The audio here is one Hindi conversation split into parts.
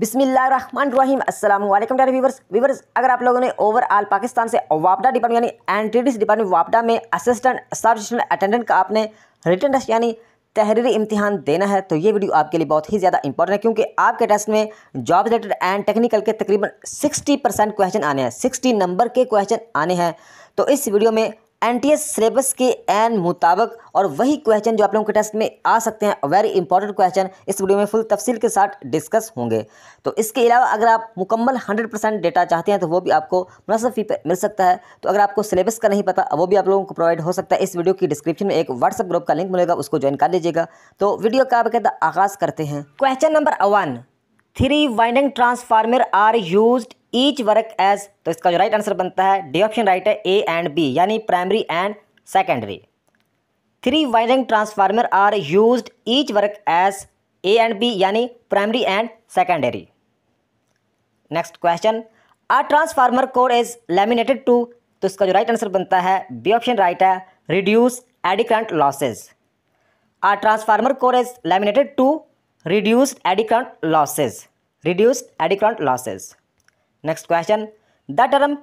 बिसमीम असल डेयर व्यूवर्स अगर आप लोगों ने ओवरऑल पाकिस्तान से वापडा डिपार्टमेंट यानी डी डिपार्टमेंट वापडा में असिस्टेंट सब असिस्टेंट अटेंडेंट का आपने रिटर्न टेस्ट यानी तहरीरी इम्तिहान देना है तो ये वीडियो आपके लिए बहुत ही ज़्यादा इंपॉर्टेंट है क्योंकि आपके टेस्ट में जॉब रिलेटेड एंड टेक्निकल के तकरीबन 60 परसेंट क्वेश्चन आने हैं 60 नंबर के क्वेश्चन आने हैं तो इस वीडियो में एन टी एस सिलेबस के एन मुताबिक और वही क्वेश्चन जो आप लोगों के टेस्ट में आ सकते हैं वेरी इंपॉर्टेंट क्वेश्चन इस वीडियो में फुल तफसील के साथ डिस्कस होंगे तो इसके अलावा अगर आप मुकम्मल 100 परसेंट डेटा चाहते हैं तो वो भी आपको मुनसब फी पर मिल सकता है तो अगर आपको सिलेबस का नहीं पता वो भी आप लोगों को प्रोवाइड हो सकता है इस वीडियो की डिस्क्रिप्शन में एक व्हाट्सअप ग्रुप का लिंक मिलेगा उसको ज्वाइन कर लीजिएगा तो वीडियो का बाकायदा आगाज़ करते हैं question number one three winding transformer are use each work as तो इसका जो राइट आंसर बनता है डी ऑप्शन राइट है ए एंड बी यानी primary and secondary three wiring transformer are use each work as A and B यानी primary and secondary next question a transformer core is laminated to तो इसका जो राइट आंसर बनता है बी ऑप्शन राइट है reduce eddy current losses a transformer core is laminated to reduced eddy current losses reduced eddy current losses next question the term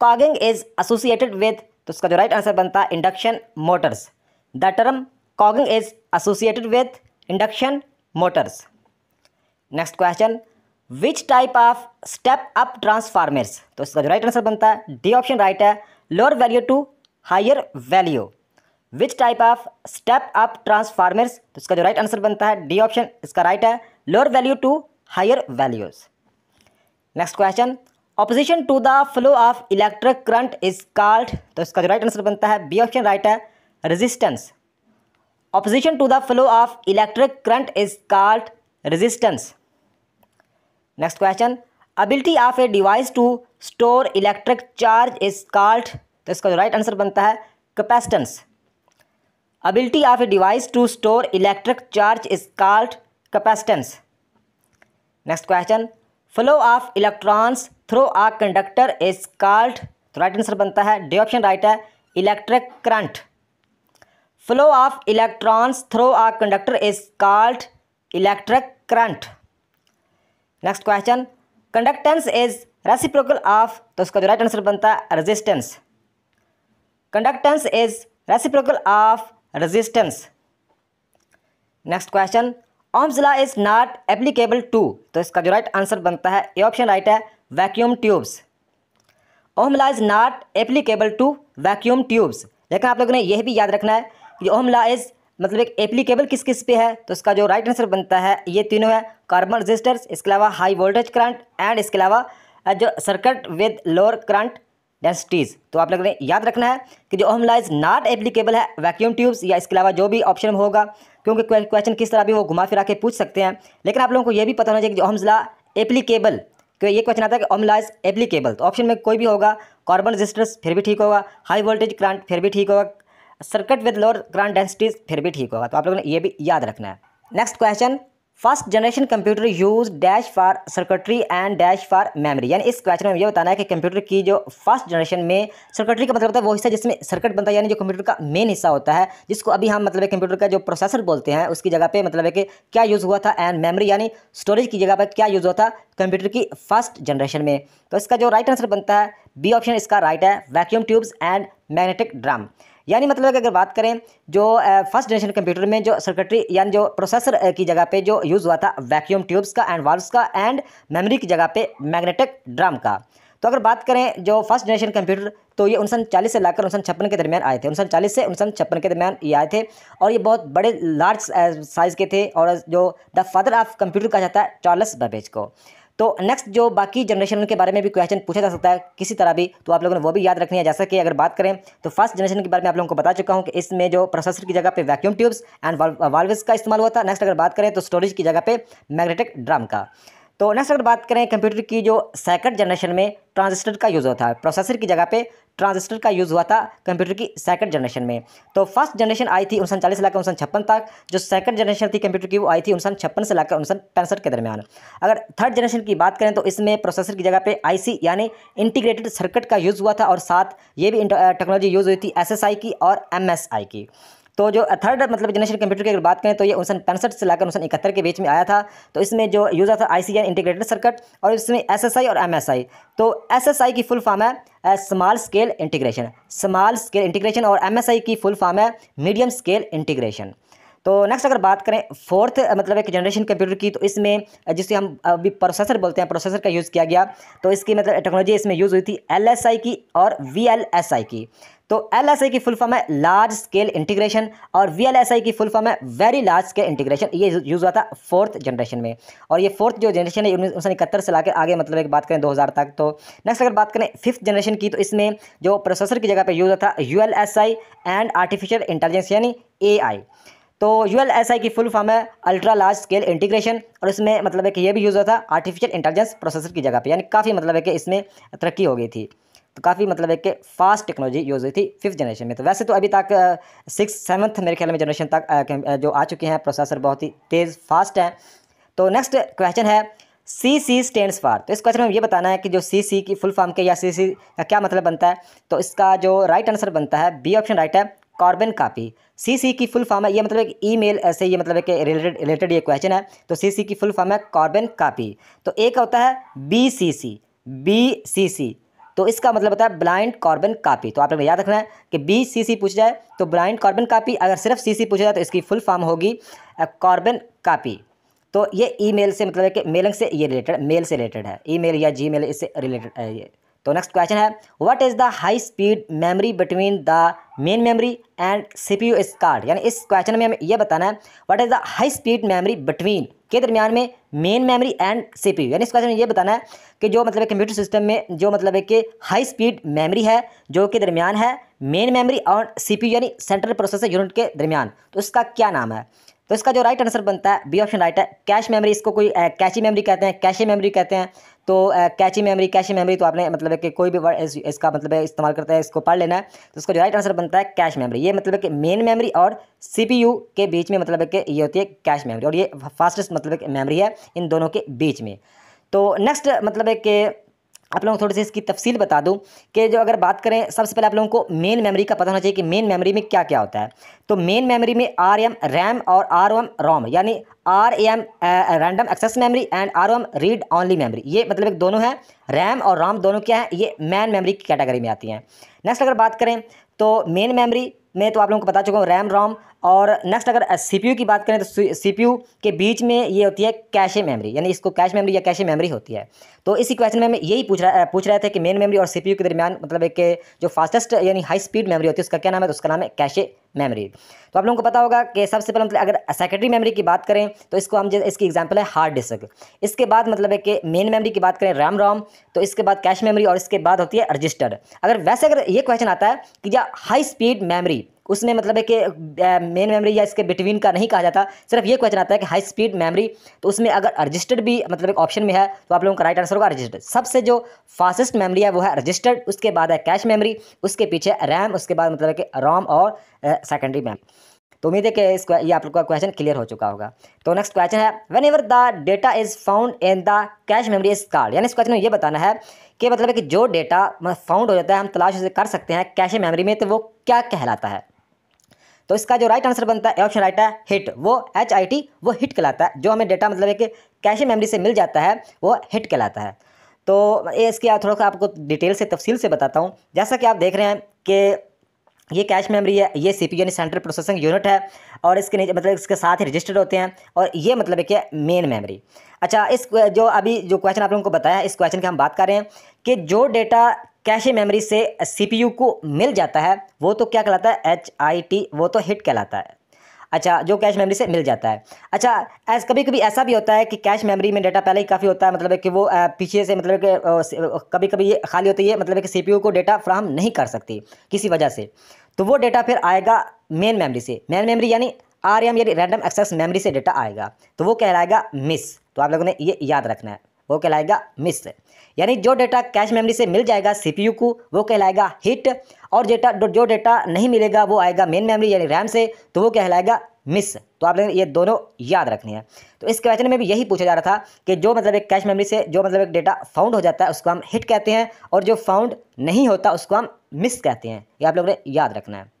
cogging is associated with तो इसका जो राइट आंसर बनता है induction motors the term cogging is associated with induction motors next question which type of step up transformers तो इसका जो राइट आंसर बनता है डी ऑप्शन राइट है lower value to higher value which type of step up transformers तो इसका जो राइट आंसर बनता है डी ऑप्शन इसका राइट है lower value to higher values next question opposition to the flow of electric current is called तो इसका जो राइट आंसर बनता है बी ऑप्शन राइट है resistance opposition to the flow of electric current is called resistance next question ability of a device to store electric charge is called तो इसका जो राइट आंसर बनता है capacitance ability of a device to store electric charge is called capacitance next question flow of electrons through a conductor is called तो राइट आंसर बनता है डी ऑप्शन राइट है electric current flow of electrons through a conductor is called electric current next question conductance is reciprocal of तो उसका जो राइट आंसर बनता है resistance conductance is reciprocal of resistance next question Ohm's law is not applicable to तो इसका जो राइट आंसर बनता है ये ऑप्शन राइट है vacuum tubes Ohm's law is not applicable to vacuum tubes लेकिन आप लोगों ने यह भी याद रखना है कि ओमला इज मतलब एक एप्लीकेबल किस किस पे है तो इसका जो राइट आंसर बनता है ये तीनों है कार्बन रजिस्टर्स इसके अलावा हाई वोल्टेज करंट एंड इसके अलावा जो circuit with lower current densities तो आप लोगों ने याद रखना है कि जो ओमला इज नॉट एप्लीकेबल है वैक्यूम ट्यूब्स या इसके अलावा जो भी ऑप्शन होगा क्योंकि क्वेश्चन किस तरह भी वो घुमा फिरा के पूछ सकते हैं लेकिन आप लोगों को ये भी पता होना चाहिए कि हमजला एप्लीकेबल तो ये क्वेश्चन आता है कि अमला इज एप्लीकेबल तो ऑप्शन में कोई भी होगा कार्बन रजिस्टर्स फिर भी ठीक होगा हाई वोल्टेज क्रांट फिर भी ठीक होगा circuit with lower grand densities फिर भी ठीक होगा तो आप लोगों ने ये भी याद रखना है next question first generation computer use dash for circuitry and dash for memory यानी इस क्वेश्चन में ये बताना है कि कंप्यूटर की जो फर्स्ट जनरेशन में सर्कटरी का मतलब होता है वो हिस्सा जिसमें सर्किट बनता है यानी जो कंप्यूटर का मेन हिस्सा होता है जिसको अभी हम मतलब कंप्यूटर का जो प्रोसेसर बोलते हैं उसकी जगह पर मतलब है कि क्या यूज़ हुआ था एंड मेमरी यानी स्टोरेज की जगह पर क्या यूज़ हुआ था कंप्यूटर की फर्स्ट जनरेशन में तो इसका जो राइट आंसर बनता है बी ऑप्शन इसका राइट है vacuum tubes and magnetic drum यानी मतलब अगर बात करें जो फर्स्ट जनरेशन कंप्यूटर में जो सर्किटरी यानी जो प्रोसेसर की जगह पे जो यूज़ हुआ था वैक्यूम ट्यूब्स का एंड वाल्व्स का एंड मेमोरी की जगह पे मैग्नेटिक ड्रम का तो अगर बात करें जो फर्स्ट जनरेशन कंप्यूटर तो ये उनसन चालीस से लाकर उनसन छप्पन के दरमियान आए थे उनसन चालीस से उनसन छप्पन के दरमियान ये आए थे और ये बहुत बड़े लार्ज साइज़ के थे और जो द फादर ऑफ कंप्यूटर कहा जाता है चार्लस बबेज को तो नेक्स्ट जो बाकी जनरेशन के बारे में भी क्वेश्चन पूछा जा सकता है किसी तरह भी तो आप लोगों ने वो भी याद रखनी है जैसा कि अगर बात करें तो फर्स्ट जनरेशन के बारे में आप लोगों को बता चुका हूँ कि इसमें जो प्रोसेसर की जगह पर वैक्यूम ट्यूब्स एंड वाल्विस का इस्तेमाल हुआ था नेक्स्ट अगर बात करें तो स्टोरेज की जगह पर मैग्नेटिक ड्राम का तो नेक्स्ट अगर बात करें कंप्यूटर की जो सेकंड जनरेशन में ट्रांजिस्टर का यूज़ होता है प्रोसेसर की जगह पे ट्रांजिस्टर का यूज़ हुआ था कंप्यूटर की सेकंड जनरेशन में तो फर्स्ट जनरेशन आई थी चालीस से लाकर उनसन छप्पन तक जो सेकंड जनरेशन थी कंप्यूटर की वो आई थी उनसन छप्पन से लाकर उनसन पैंसठ के दरमियान अगर थर्ड जनरेशन की बात करें तो इसमें प्रोसेसर की जगह पे आईसी यानी इंटीग्रेटेड सर्किट का यूज़ हुआ था और साथ ये भी टेक्नोलॉजी यूज़ हुई थी एस की और एम की तो जो थर्ड मतलब जनरेशन कंप्यूटर की अगर बात करें तो ये उन्नीस पैंसठ से लाकर उन्नीस इकहत्तर के बीच में आया था तो इसमें जो यूजर था आई सी इंटीग्रेटेड सर्किट और इसमें एस एस आई और एम एस आई तो एस एस आई की फुल फॉर्म है small scale integration small scale integration और एम एस आई की फुल फॉर्म है मीडियम स्केल इंटीग्रेशन तो नेक्स्ट अगर बात करें फोर्थ मतलब एक जनरेशन कंप्यूटर की तो इसमें जिसे हम अभी प्रोसेसर बोलते हैं प्रोसेसर का यूज़ किया गया तो इसकी मतलब टेक्नोलॉजी इसमें यूज़ हुई थी एल की और वी की तो एल की फुल फॉर्म है लार्ज स्केल इंटीग्रेशन और वी की फुल फॉर्म है वेरी लार्ज स्केल इंटीग्रेशन ये यूज़ हुआ था फोर्थ जनरेशन में और ये फोर्थ जो जनरेशन है उन्नीस सौ इकहत्तर से लाकर आगे मतलब एक बात करें 2000 तक तो नेक्स्ट अगर बात करें फिफ्थ जनरेशन की तो इसमें जो प्रोसेसर की जगह पर यूज़ हुआ था यू एंड आर्टिफिशियल इंटेलिजेंस यानी ए तो यू की फुल फॉर्म है अल्ट्रा लार्ज स्केल इंटीग्रेशन और इसमें मतलब है कि ये भी यूज़ होता था आर्टिफिशियल इंटेलिजेंस प्रोसेसर की जगह पे यानी काफ़ी मतलब है कि इसमें तरक्की हो गई थी तो काफ़ी मतलब है कि फास्ट टेक्नोलॉजी यूज़ हुई थी फिफ्थ जनरेशन में तो वैसे तो अभी तक सिक्स सेवन्थ मेरे ख्याल में जनरेशन तक जो आ चुके हैं प्रोसेसर बहुत ही तेज़ फास्ट हैं तो नेक्स्ट क्वेश्चन है सी सी स्टैंड्स फॉर तो इस क्वेश्चन में ये बताना है कि जो सी सी की फुल फॉर्म के या सी सी का क्या मतलब बनता है तो इसका जो राइट right आंसर बनता है बी ऑप्शन राइट है कार्बन कापी सी सी की फुल फॉर्म है ये मतलब एक ई मेल ऐसे ये मतलब एक रिलेटेड रिलेटेड ये क्वेश्चन है तो सी सी की फुल फॉर्म है कार्बन कापी तो एक होता है B C C B C सी तो इसका मतलब होता है ब्लाइंड कार्बन कापी तो आप लोग याद रखना है कि बी सी सी पूछ जाए तो ब्लाइंड कार्बन कापी अगर सिर्फ सी सी पूछा जाए तो इसकी फुल फॉर्म होगी कार्बन कापी तो ये मेल से मतलब कि मेलिंग से ये रिलेटेड मेल से रिलेटेड है मेल या मेल इससे रिलेटेड है ये तो नेक्स्ट क्वेश्चन है what is the high speed memory between the main memory and CPU P card यानी इस क्वेश्चन में हमें यह बताना है what is the high speed memory between के दरमियान में मेन मेमोरी एंड सीपीयू यानी इस क्वेश्चन में ये बताना है कि जो मतलब कंप्यूटर सिस्टम में जो मतलब है कि हाई स्पीड मेमरी है जो के दरमियान है मेन मेमरी और सी यानी सेंट्रल प्रोसेसर यूनिट के दरमियान तो इसका क्या नाम है तो इसका जो राइट आंसर बनता है बी ऑप्शन राइट है कैश मेमोरी इसको कोई कैशी मेमोरी कहते हैं कैशी मेमोरी कहते हैं तो कैची मेमोरी कैश मेमोरी तो आपने मतलब कि कोई भी वर्ड इस, इसका मतलब है इस्तेमाल करता है इसको पढ़ लेना है तो इसका राइट आंसर बनता है कैश मेमोरी ये मतलब कि मेन मेमोरी और सीपीयू के बीच में मतलब कि ये होती है कैश मेमोरी और ये फास्टेस्ट मतलब मेमोरी है इन दोनों के बीच में तो नेक्स्ट मतलब है कि आप लोगों को थोड़ी सी इसकी तफसील बता दूं कि जो अगर बात करें सबसे पहले आप लोगों को मेन मेमोरी का पता होना चाहिए कि मेन मेमोरी में क्या क्या होता है तो मेन मेमोरी में आर एम रैम और आर ओ एम रोम यानी R M random access memory and R O M read only memory ये मतलब एक दोनों हैं रैम और रोम दोनों क्या है ये मैन मेमोरी की कैटेगरी में आती हैं नेक्स्ट अगर बात करें तो मेन मेमरी मैं तो आप लोगों को बता चुका हूँ रैम रोम और नेक्स्ट अगर सीपीयू की बात करें तो सीपीयू के बीच में ये होती है कैशे मेमोरी यानी इसको कैश मेमोरी या कैशे मेमोरी होती है तो इसी क्वेश्चन में हम यही पूछ रहा पूछ रहे थे कि मेन मेमोरी और सीपीयू के दरमियान मतलब एक जो फास्टेस्ट यानी हाई स्पीड मेमोरी होती है उसका क्या नाम है तो उसका नाम है कैशे मेमोरी तो आप लोगों को पता होगा कि सबसे पहले मतलब अगर सेकेंडरी मेमोरी की बात करें तो इसको हम इसकी एग्जाम्पल है हार्ड डिस्क इसके बाद मतलब है कि मेन मेमोरी की बात करें रैम रॉम तो इसके बाद कैश मेमोरी और इसके बाद होती है रजिस्टर अगर वैसे अगर ये क्वेश्चन आता है कि या हाई स्पीड मेमरी उसमें मतलब है कि मेन मेमोरी या इसके बिटवीन का नहीं कहा जाता सिर्फ ये क्वेश्चन आता है कि हाई स्पीड मेमोरी तो उसमें अगर रजिस्टर्ड भी मतलब एक ऑप्शन में है तो आप लोगों का राइट आंसर होगा रजिस्टर्ड सबसे जो फास्टेस्ट मेमोरी है वो है रजिस्टर्ड उसके बाद है कैश मेमोरी उसके पीछे रैम उसके बाद मतलब कि रॉम और सेकेंडरी मैम तो उम्मीद है कि इस ये आप लोग का क्वेश्चन क्लियर हो चुका होगा तो नेक्स्ट क्वेश्चन है whenever the data is found in the cache memory is called यानी इस क्वेश्चन में ये बताना है कि मतलब है कि जो डेटा फाउंड मतलब हो जाता है हम तलाश उसे कर सकते हैं कैश मेमोरी में तो वो क्या कहलाता है तो इसका जो राइट आंसर बनता है ऑप्शन राइट है हिट वो एच आई टी वो हिट कहलाता है जो हमें डेटा मतलब एक कैशे मेमोरी से मिल जाता है वो हिट कहलाता है तो ये इसके आप थोड़ा सा आपको डिटेल से तफसील से बताता हूँ जैसा कि आप देख रहे हैं कि ये कैश मेमोरी है ये सी पी यानी सेंट्रल प्रोसेसिंग यूनिट है और इसके नीचे मतलब इसके साथ ही रजिस्टर्ड होते हैं और ये मतलब है मेन मेमोरी अच्छा इस जो अभी जो क्वेश्चन आप लोगों को बताया इस क्वेश्चन की हम बात कर रहे हैं कि जो डेटा कैशे मेमोरी से सीपीयू को मिल जाता है वो तो क्या कहलाता है एच आई टी वो तो हिट कहलाता है अच्छा जो कैश मेमोरी से मिल जाता है अच्छा ऐसा कभी कभी ऐसा भी होता है कि कैश मेमोरी में डाटा पहले ही काफ़ी होता है मतलब कि वो पीछे से मतलब कि कभी कभी ये खाली होती है मतलब कि सीपीयू को डेटा फ्राहम नहीं कर सकती किसी वजह से तो वो डेटा फिर आएगा मेन मेमोरी से मेन मेमोरी यानी आर एम यानी रैंडम एक्सेस मेमरी से डेटा आएगा तो वो कहलाएगा मिस तो आप लोगों ने ये याद रखना है वो कहलाएगा मिस यानी जो डेटा कैश मेमोरी से मिल जाएगा सीपीयू को वो कहलाएगा हिट और डेटा जो डेटा नहीं मिलेगा वो आएगा मेन मेमोरी यानी रैम से तो वो कहलाएगा मिस तो आप ये दोनों याद रखनी है तो इस क्वेश्चन में भी यही पूछा जा रहा था कि जो मतलब एक कैश मेमोरी से जो मतलब एक डेटा फाउंड हो जाता है उसको हम हिट कहते हैं और जो फाउंड नहीं होता उसको हम मिस कहते हैं ये आप लोगों ने याद रखना है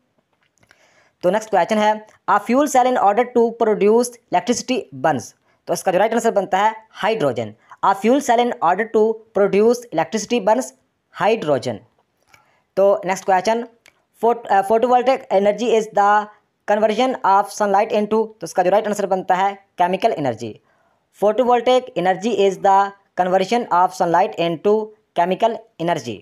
तो नेक्स्ट क्वेश्चन है a fuel cell in order to produce electricity burns तो इसका जो राइट आंसर बनता है hydrogen a fuel cell in order to produce electricity burns hydrogen तो next question photovoltaic energy is the conversion of sunlight into तो इसका जो राइट आंसर बनता है chemical energy photovoltaic energy is the conversion of sunlight into chemical energy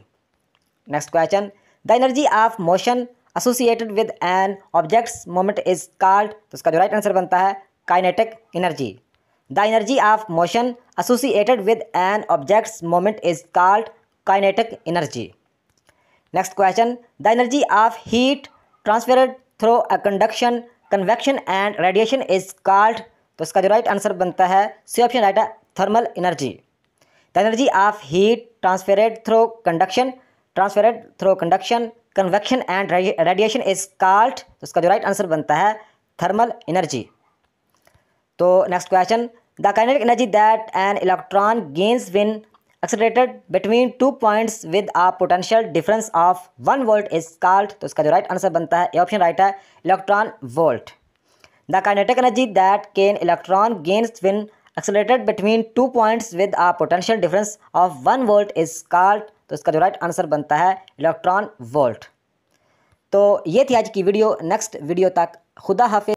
next question the energy of motion associated with an objects moment is called तो इसका जो राइट आंसर बनता है kinetic energy the energy of motion associated with an objects moment is called kinetic energy next question the energy of heat transferred through a conduction convection and radiation is called तो इसका जो राइट आंसर बनता है सी ऑप्शन राइट है thermal energy the energy of heat transferred through conduction transferred through conduction convection and radiation is called तो इसका जो राइट आंसर बनता है थर्मल एनर्जी तो next question the kinetic energy that an electron gains when accelerated between two points with a potential difference of one volt is called तो इसका जो राइट आंसर बनता है ऑप्शन राइट है electron volt the kinetic energy that can electron gains when accelerated between two points with a potential difference of one volt is called तो इसका जो राइट आंसर बनता है इलेक्ट्रॉन वोल्ट तो ये थी आज की वीडियो नेक्स्ट वीडियो तक खुदा हाफि